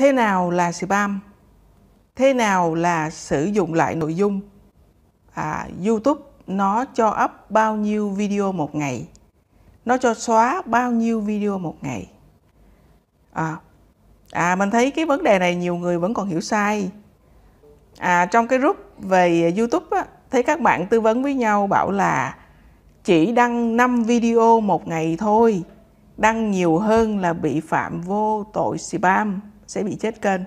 Thế nào là spam? Thế nào là sử dụng lại nội dung? À, YouTube nó cho up bao nhiêu video một ngày? Nó cho xóa bao nhiêu video một ngày? À, à mình thấy cái vấn đề này nhiều người vẫn còn hiểu sai. À, trong cái group về YouTube á, thấy các bạn tư vấn với nhau bảo là chỉ đăng 5 video một ngày thôi đăng nhiều hơn là bị phạm vô tội spam sẽ bị chết kênh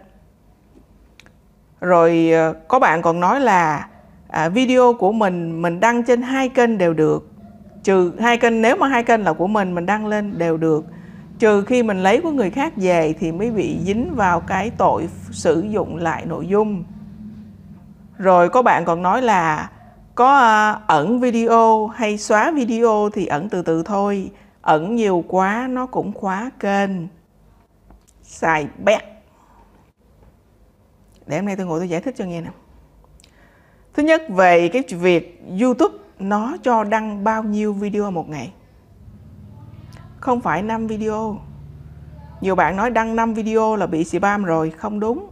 rồi ờ, có bạn còn nói là à, video của mình mình đăng trên hai kênh đều được trừ hai kênh nếu mà hai kênh là của mình mình đăng lên đều được trừ khi mình lấy của người khác về thì mới bị dính vào cái tội sử dụng lại nội dung rồi có bạn còn nói là có ờ, ẩn video hay xóa video thì ẩn từ từ thôi ẩn nhiều quá nó cũng khóa kênh xài bét để hôm nay tôi ngồi tôi giải thích cho nghe nè thứ nhất về cái việc youtube nó cho đăng bao nhiêu video một ngày không phải 5 video nhiều bạn nói đăng 5 video là bị spam rồi không đúng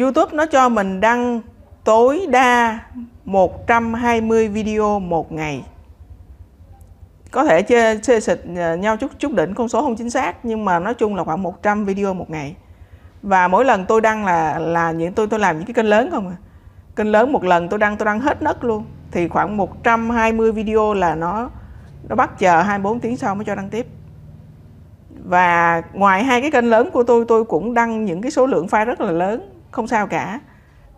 youtube nó cho mình đăng tối đa 120 video một ngày có thể chê, chê xịt à, nhau chút chút đỉnh con số không chính xác nhưng mà nói chung là khoảng 100 video một ngày và mỗi lần tôi đăng là là những tôi tôi làm những cái kênh lớn không à kênh lớn một lần tôi đăng tôi đăng hết nấc luôn thì khoảng 120 video là nó nó bắt chờ 24 tiếng sau mới cho đăng tiếp và ngoài hai cái kênh lớn của tôi tôi cũng đăng những cái số lượng file rất là lớn không sao cả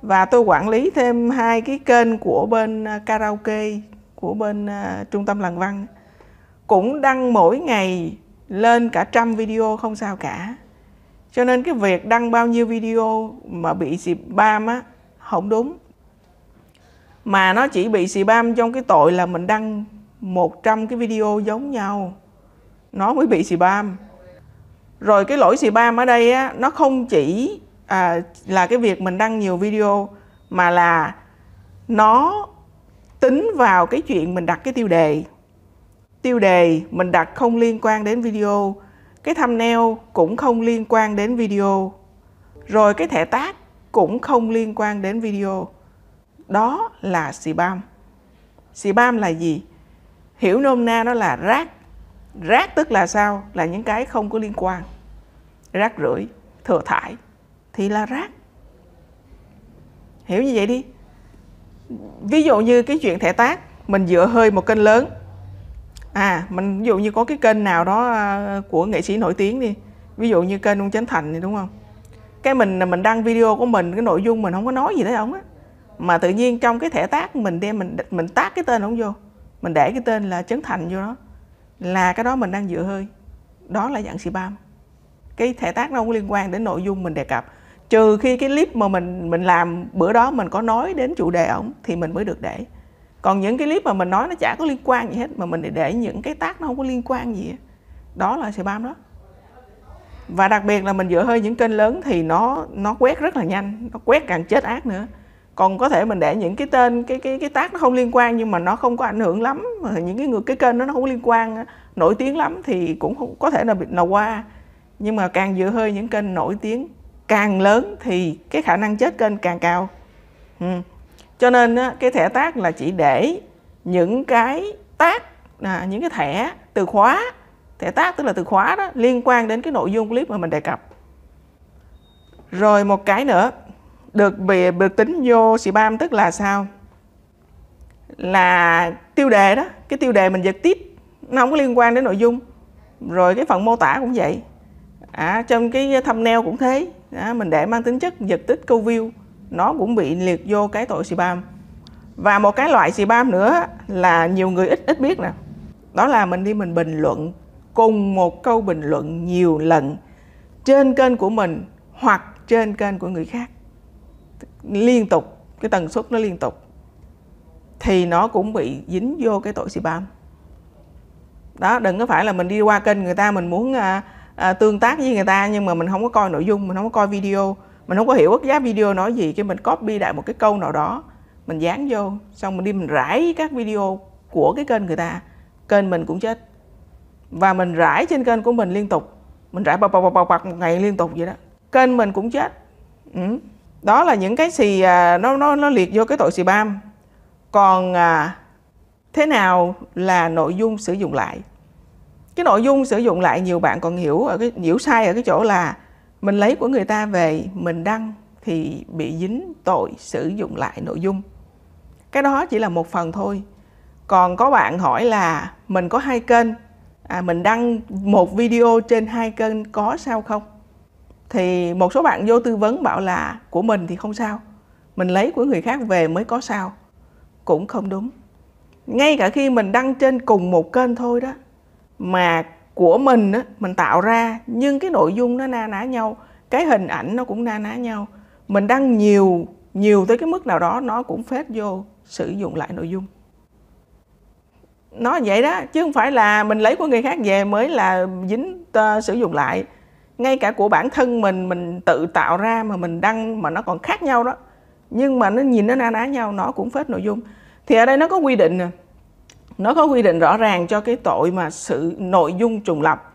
và tôi quản lý thêm hai cái kênh của bên à, karaoke của bên uh, trung tâm làng văn cũng đăng mỗi ngày lên cả trăm video không sao cả cho nên cái việc đăng bao nhiêu video mà bị xịp spam á không đúng mà nó chỉ bị xì spam trong cái tội là mình đăng 100 cái video giống nhau nó mới bị xì spam rồi cái lỗi xì spam ở đây á nó không chỉ à, là cái việc mình đăng nhiều video mà là nó tính vào cái chuyện mình đặt cái tiêu đề tiêu đề mình đặt không liên quan đến video cái thumbnail cũng không liên quan đến video rồi cái thẻ tác cũng không liên quan đến video đó là spam spam là gì hiểu nôm na nó là rác rác tức là sao là những cái không có liên quan rác rưởi thừa thải thì là rác hiểu như vậy đi ví dụ như cái chuyện thẻ tác mình dựa hơi một kênh lớn à mình ví dụ như có cái kênh nào đó à, của nghệ sĩ nổi tiếng đi ví dụ như kênh ông Chánh Thành thì đúng không cái mình mình đăng video của mình cái nội dung mình không có nói gì tới ông á mà tự nhiên trong cái thẻ tác mình đem mình mình tác cái tên ông vô mình để cái tên là Chấn Thành vô đó là cái đó mình đang dựa hơi đó là dạng spam cái thẻ tác nó không liên quan đến nội dung mình đề cập trừ khi cái clip mà mình mình làm bữa đó mình có nói đến chủ đề ổng thì mình mới được để còn những cái clip mà mình nói nó chả có liên quan gì hết mà mình để những cái tác nó không có liên quan gì đó là spam đó và đặc biệt là mình dựa hơi những kênh lớn thì nó nó quét rất là nhanh nó quét càng chết ác nữa còn có thể mình để những cái tên cái cái cái tác nó không liên quan nhưng mà nó không có ảnh hưởng lắm những cái người cái kênh đó nó không liên quan nổi tiếng lắm thì cũng không, có thể là bị là qua nhưng mà càng dựa hơi những kênh nổi tiếng càng lớn thì cái khả năng chết kênh càng cao ừ cho nên cái thẻ tác là chỉ để những cái tác là những cái thẻ từ khóa thẻ tác tức là từ khóa đó liên quan đến cái nội dung clip mà mình đề cập rồi một cái nữa được bị được tính vô spam tức là sao là tiêu đề đó cái tiêu đề mình giật tiếp nó không có liên quan đến nội dung rồi cái phần mô tả cũng vậy à, trong cái thumbnail cũng thế à, mình để mang tính chất giật tích câu view nó cũng bị liệt vô cái tội xì bam và một cái loại xì bam nữa là nhiều người ít ít biết nè đó là mình đi mình bình luận cùng một câu bình luận nhiều lần trên kênh của mình hoặc trên kênh của người khác liên tục cái tần suất nó liên tục thì nó cũng bị dính vô cái tội xì bam đó đừng có phải là mình đi qua kênh người ta mình muốn à, à, tương tác với người ta nhưng mà mình không có coi nội dung mình không có coi video mình không có hiểu quốc giá video nói gì cái mình copy lại một cái câu nào đó mình dán vô xong mình đi mình rải các video của cái kênh người ta kênh mình cũng chết và mình rải trên kênh của mình liên tục mình rải bọc bọc bọc bọc, một ngày liên tục vậy đó kênh mình cũng chết ừ. đó là những cái xì à, nó nó nó liệt vô cái tội xì bam còn à, thế nào là nội dung sử dụng lại cái nội dung sử dụng lại nhiều bạn còn hiểu ở cái hiểu sai ở cái chỗ là mình lấy của người ta về mình đăng thì bị dính tội sử dụng lại nội dung cái đó chỉ là một phần thôi còn có bạn hỏi là mình có hai kênh à, mình đăng một video trên hai kênh có sao không thì một số bạn vô tư vấn bảo là của mình thì không sao mình lấy của người khác về mới có sao cũng không đúng ngay cả khi mình đăng trên cùng một kênh thôi đó mà của mình á, mình tạo ra nhưng cái nội dung nó na ná nhau cái hình ảnh nó cũng na ná nhau mình đăng nhiều nhiều tới cái mức nào đó nó cũng phép vô sử dụng lại nội dung nó vậy đó chứ không phải là mình lấy của người khác về mới là dính uh, sử dụng lại ngay cả của bản thân mình mình tự tạo ra mà mình đăng mà nó còn khác nhau đó nhưng mà nó nhìn nó na ná nhau nó cũng phép nội dung thì ở đây nó có quy định nè à nó có quy định rõ ràng cho cái tội mà sự nội dung trùng lập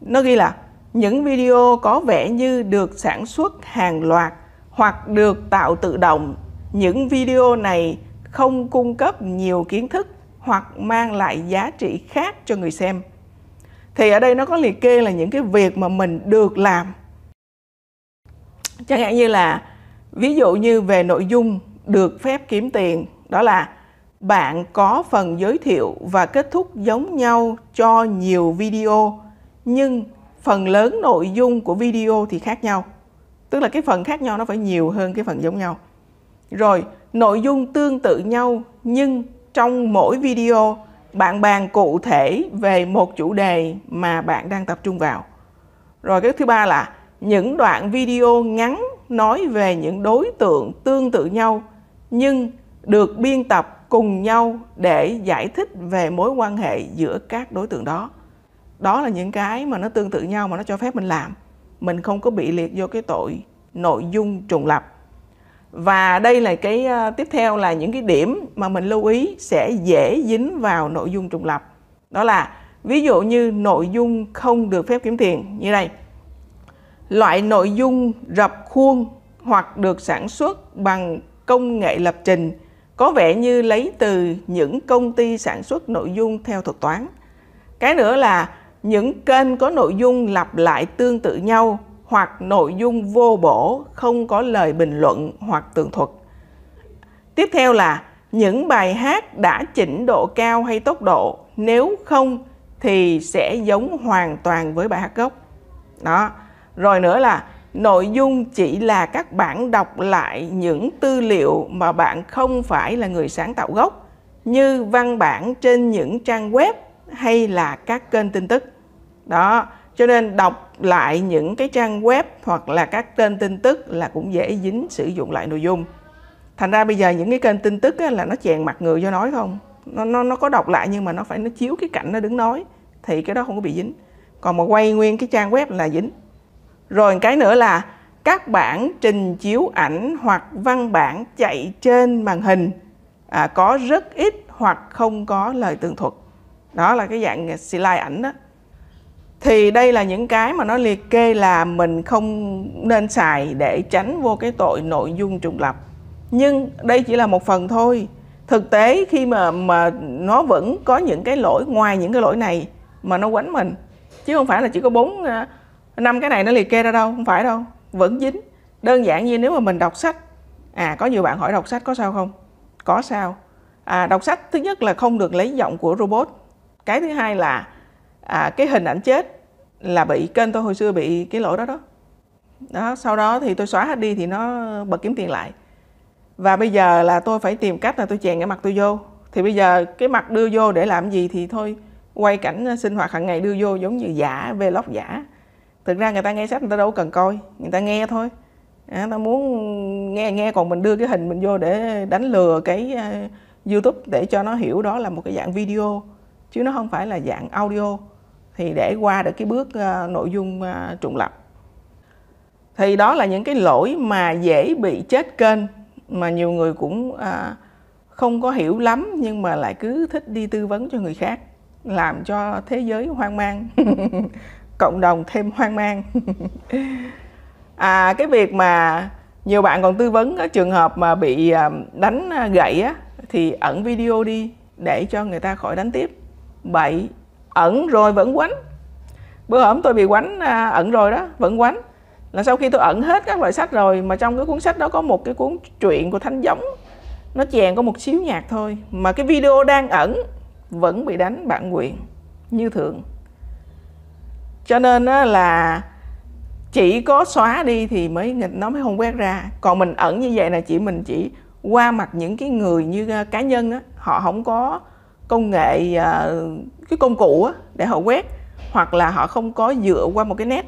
nó ghi là những video có vẻ như được sản xuất hàng loạt hoặc được tạo tự động những video này không cung cấp nhiều kiến thức hoặc mang lại giá trị khác cho người xem thì ở đây nó có liệt kê là những cái việc mà mình được làm chẳng hạn như là ví dụ như về nội dung được phép kiếm tiền đó là bạn có phần giới thiệu và kết thúc giống nhau cho nhiều video nhưng phần lớn nội dung của video thì khác nhau tức là cái phần khác nhau nó phải nhiều hơn cái phần giống nhau rồi nội dung tương tự nhau nhưng trong mỗi video bạn bàn cụ thể về một chủ đề mà bạn đang tập trung vào rồi cái thứ ba là những đoạn video ngắn nói về những đối tượng tương tự nhau nhưng được biên tập cùng nhau để giải thích về mối quan hệ giữa các đối tượng đó đó là những cái mà nó tương tự nhau mà nó cho phép mình làm mình không có bị liệt vô cái tội nội dung trùng lập và đây là cái uh, tiếp theo là những cái điểm mà mình lưu ý sẽ dễ dính vào nội dung trùng lập đó là ví dụ như nội dung không được phép kiếm tiền như đây loại nội dung rập khuôn hoặc được sản xuất bằng công nghệ lập trình có vẻ như lấy từ những công ty sản xuất nội dung theo thuật toán. Cái nữa là những kênh có nội dung lặp lại tương tự nhau hoặc nội dung vô bổ, không có lời bình luận hoặc tường thuật. Tiếp theo là những bài hát đã chỉnh độ cao hay tốc độ, nếu không thì sẽ giống hoàn toàn với bài hát gốc. Đó. Rồi nữa là nội dung chỉ là các bạn đọc lại những tư liệu mà bạn không phải là người sáng tạo gốc như văn bản trên những trang web hay là các kênh tin tức đó cho nên đọc lại những cái trang web hoặc là các kênh tin tức là cũng dễ dính sử dụng lại nội dung thành ra bây giờ những cái kênh tin tức là nó chèn mặt người do nói không nó, nó nó có đọc lại nhưng mà nó phải nó chiếu cái cảnh nó đứng nói thì cái đó không có bị dính còn mà quay nguyên cái trang web là dính rồi cái nữa là các bản trình chiếu ảnh hoặc văn bản chạy trên màn hình à, có rất ít hoặc không có lời tường thuật. Đó là cái dạng slide ảnh đó. Thì đây là những cái mà nó liệt kê là mình không nên xài để tránh vô cái tội nội dung trùng lập. Nhưng đây chỉ là một phần thôi. Thực tế khi mà mà nó vẫn có những cái lỗi ngoài những cái lỗi này mà nó quánh mình chứ không phải là chỉ có bốn à, năm cái này nó liệt kê ra đâu không phải đâu vẫn dính đơn giản như nếu mà mình đọc sách à có nhiều bạn hỏi đọc sách có sao không có sao à, đọc sách thứ nhất là không được lấy giọng của robot cái thứ hai là à, cái hình ảnh chết là bị kênh tôi hồi xưa bị cái lỗi đó đó đó sau đó thì tôi xóa hết đi thì nó bật kiếm tiền lại và bây giờ là tôi phải tìm cách là tôi chèn cái mặt tôi vô thì bây giờ cái mặt đưa vô để làm gì thì thôi quay cảnh sinh hoạt hàng ngày đưa vô giống như giả vlog giả thực ra người ta nghe sách người ta đâu cần coi người ta nghe thôi à, ta muốn nghe nghe còn mình đưa cái hình mình vô để đánh lừa cái uh, youtube để cho nó hiểu đó là một cái dạng video chứ nó không phải là dạng audio thì để qua được cái bước uh, nội dung uh, trùng lập thì đó là những cái lỗi mà dễ bị chết kênh mà nhiều người cũng uh, không có hiểu lắm nhưng mà lại cứ thích đi tư vấn cho người khác làm cho thế giới hoang mang cộng đồng thêm hoang mang à cái việc mà nhiều bạn còn tư vấn ở trường hợp mà bị à, đánh à, gậy á thì ẩn video đi để cho người ta khỏi đánh tiếp bậy ẩn rồi vẫn quánh bữa hôm tôi bị quánh à, ẩn rồi đó vẫn quánh là sau khi tôi ẩn hết các loại sách rồi mà trong cái cuốn sách đó có một cái cuốn truyện của thánh giống nó chèn có một xíu nhạc thôi mà cái video đang ẩn vẫn bị đánh bản quyền như thường cho nên là chỉ có xóa đi thì mới nó mới không quét ra còn mình ẩn như vậy là chỉ mình chỉ qua mặt những cái người như ờ, cá nhân á, họ không có công nghệ ờ, cái công cụ á, để họ quét hoặc là họ không có dựa qua một cái nét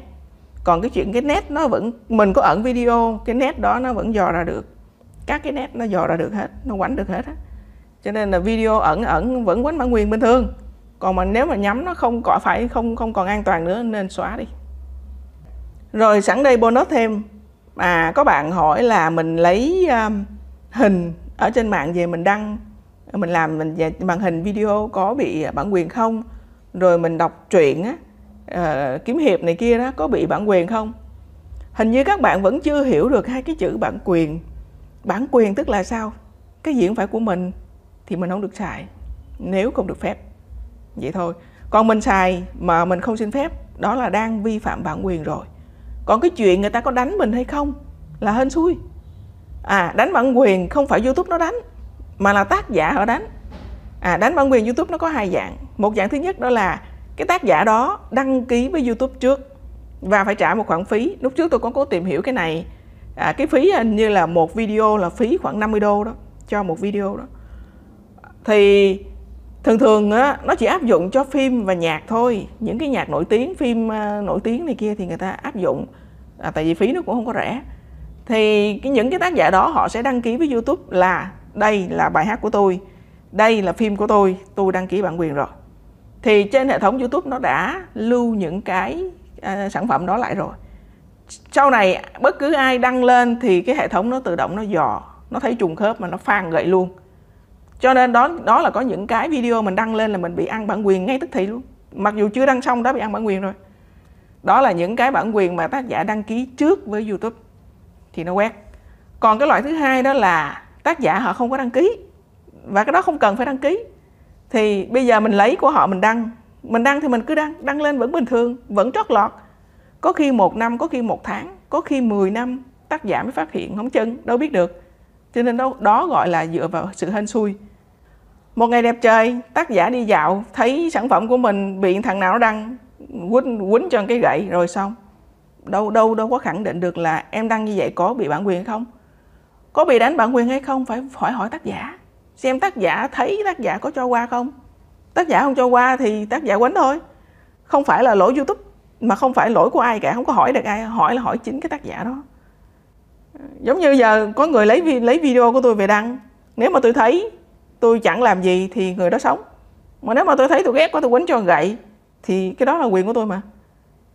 còn cái chuyện cái nét nó vẫn mình có ẩn video cái nét đó nó vẫn dò ra được các cái nét nó dò ra được hết nó quánh được hết á cho nên là video ẩn ẩn vẫn quánh bản quyền bình thường còn mà nếu mà nhắm nó không có phải không không còn an toàn nữa nên xóa đi rồi sẵn đây bonus thêm à có bạn hỏi là mình lấy um, hình ở trên mạng về mình đăng mình làm mình màn hình video có bị bản quyền không rồi mình đọc truyện á uh, kiếm hiệp này kia đó có bị bản quyền không hình như các bạn vẫn chưa hiểu được hai cái chữ bản quyền bản quyền tức là sao cái diễn phải của mình thì mình không được xài nếu không được phép vậy thôi còn mình xài mà mình không xin phép đó là đang vi phạm bản quyền rồi còn cái chuyện người ta có đánh mình hay không là hên xui à đánh bản quyền không phải youtube nó đánh mà là tác giả họ đánh à đánh bản quyền youtube nó có hai dạng một dạng thứ nhất đó là cái tác giả đó đăng ký với youtube trước và phải trả một khoản phí lúc trước tôi có cố tìm hiểu cái này à, cái phí hình như là một video là phí khoảng 50 đô đó cho một video đó thì thường thường á nó chỉ áp dụng cho phim và nhạc thôi những cái nhạc nổi tiếng phim ờ, nổi tiếng này kia thì người ta áp dụng à, tại vì phí nó cũng không có rẻ thì cái những cái tác giả đó họ sẽ đăng ký với youtube là đây là bài hát của tôi đây là phim của tôi tôi đăng ký bản quyền rồi thì trên hệ thống youtube nó đã lưu những cái à, sản phẩm đó lại rồi sau này bất cứ ai đăng lên thì cái hệ thống nó tự động nó dò nó thấy trùng khớp mà nó phàn gậy luôn cho nên đó đó là có những cái video mình đăng lên là mình bị ăn bản quyền ngay tức thì luôn mặc dù chưa đăng xong đã bị ăn bản quyền rồi đó là những cái bản quyền mà tác giả đăng ký trước với youtube thì nó quét còn cái loại thứ hai đó là tác giả họ không có đăng ký và cái đó không cần phải đăng ký thì bây giờ mình lấy của họ mình đăng mình đăng thì mình cứ đăng đăng lên vẫn bình thường vẫn trót lọt có khi một năm có khi một tháng có khi 10 năm tác giả mới phát hiện không chân đâu biết được cho nên đó, đó gọi là dựa vào sự hên xui một ngày đẹp trời tác giả đi dạo thấy sản phẩm của mình bị thằng nào đăng quýnh quýnh cho cái gậy rồi xong đâu đâu đâu có khẳng định được là em đăng như vậy có bị bản quyền không có bị đánh bản quyền hay không phải hỏi hỏi tác giả xem tác giả thấy tác giả có cho qua không tác giả không cho qua thì tác giả quánh thôi không phải là lỗi youtube mà không phải lỗi của ai cả không có hỏi được ai hỏi là hỏi chính cái tác giả đó giống như giờ có người lấy lấy video của tôi về đăng nếu mà tôi thấy tôi chẳng làm gì thì người đó sống mà nếu mà tôi thấy tôi ghét quá tôi quấn cho gậy thì cái đó là quyền của tôi mà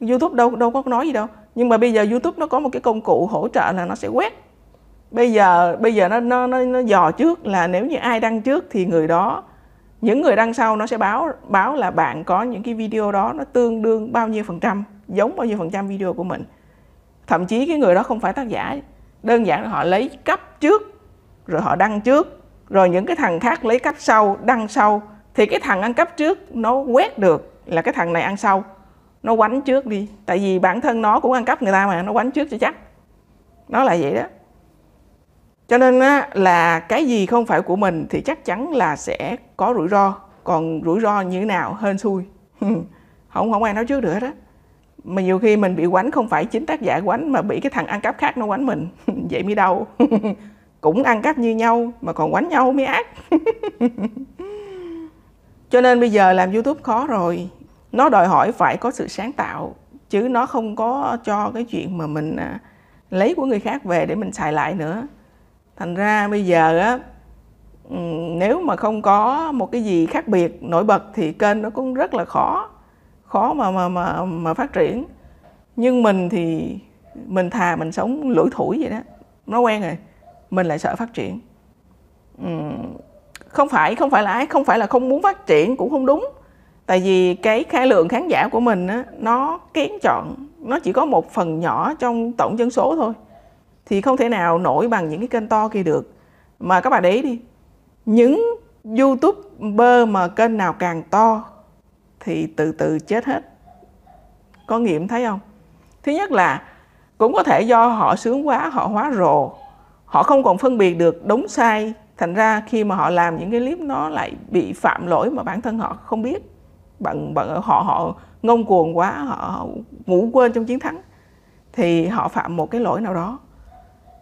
youtube đâu đâu có nói gì đâu nhưng mà bây giờ youtube nó có một cái công cụ hỗ trợ là nó sẽ quét bây giờ bây giờ nó nó nó, nó dò trước là nếu như ai đăng trước thì người đó những người đăng sau nó sẽ báo báo là bạn có những cái video đó nó tương đương bao nhiêu phần trăm giống bao nhiêu phần trăm video của mình thậm chí cái người đó không phải tác giả đơn giản là họ lấy cấp trước rồi họ đăng trước rồi những cái thằng khác lấy cắp sau đăng sau thì cái thằng ăn cắp trước nó quét được là cái thằng này ăn sau nó quánh trước đi tại vì bản thân nó cũng ăn cắp người ta mà nó quánh trước cho chắc nó là vậy đó cho nên á, là cái gì không phải của mình thì chắc chắn là sẽ có rủi ro còn rủi ro như thế nào hên xui không không ai nói trước được đó mà nhiều khi mình bị quánh không phải chính tác giả quánh mà bị cái thằng ăn cắp khác nó quánh mình vậy mới đau cũng ăn cắp như nhau mà còn quánh nhau mới ác cho nên bây giờ làm youtube khó rồi nó đòi hỏi phải có sự sáng tạo chứ nó không có cho cái chuyện mà mình à, lấy của người khác về để mình xài lại nữa thành ra bây giờ á nếu mà không có một cái gì khác biệt nổi bật thì kênh nó cũng rất là khó khó mà mà mà mà phát triển nhưng mình thì mình thà mình sống lủi thủi vậy đó nó quen rồi mình lại sợ phát triển ừ, không phải không phải là ấy, không phải là không muốn phát triển cũng không đúng tại vì cái khai lượng khán giả của mình á, nó kén chọn nó chỉ có một phần nhỏ trong tổng dân số thôi thì không thể nào nổi bằng những cái kênh to kia được mà các bạn để ý đi những youtuber mà kênh nào càng to thì từ từ chết hết có nghiệm thấy không thứ nhất là cũng có thể do họ sướng quá họ hóa rồ họ không còn phân biệt được đúng sai thành ra khi mà họ làm những cái clip nó lại bị phạm lỗi mà bản thân họ không biết bằng bằng họ họ ngông cuồng quá họ, ngủ quên trong chiến thắng thì họ phạm một cái lỗi nào đó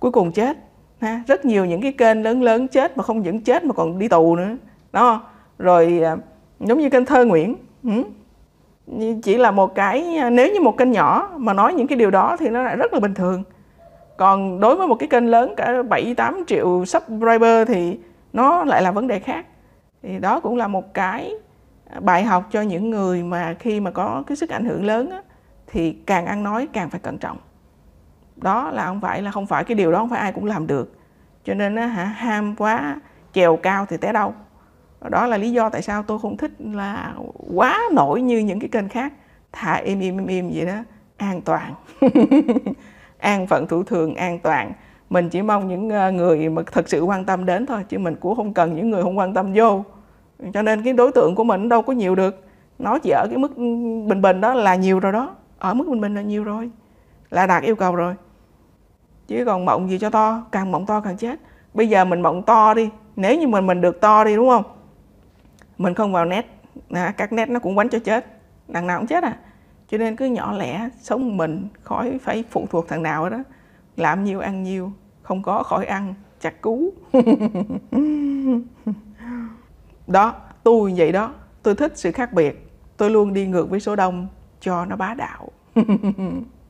cuối cùng chết ha rất nhiều những cái kênh lớn lớn chết mà không những chết mà còn đi tù nữa đó rồi à, giống như kênh thơ nguyễn chỉ là một cái à, nếu như một kênh nhỏ mà nói những cái điều đó thì nó lại rất là bình thường còn đối với một cái kênh lớn cả 7 8 triệu subscriber thì nó lại là vấn đề khác thì đó cũng là một cái à, bài học cho những người mà khi mà có cái sức ảnh hưởng lớn á, thì càng ăn nói càng phải cẩn trọng đó là không phải là không phải cái điều đó không phải ai cũng làm được cho nên á, hả ham quá trèo cao thì té đâu đó là lý do tại sao tôi không thích là quá nổi như những cái kênh khác thà im im im im vậy đó an toàn an phận thủ thường an toàn mình chỉ mong những ờ, người mà thật sự quan tâm đến thôi chứ mình cũng không cần những người không quan tâm vô cho nên cái đối tượng của mình đâu có nhiều được nó chỉ ở cái mức bình bình đó là nhiều rồi đó ở mức bình bình là nhiều rồi là đạt yêu cầu rồi chứ còn mộng gì cho to càng mộng to càng chết bây giờ mình mộng to đi nếu như mình mình được to đi đúng không mình không vào net các net nó cũng quánh cho chết đằng nào cũng chết à cho nên cứ nhỏ lẻ sống mình khỏi phải phụ thuộc thằng nào đó làm nhiều ăn nhiều không có khỏi ăn chặt cú đó tôi vậy đó tôi thích sự khác biệt tôi luôn đi ngược với số đông cho nó bá đạo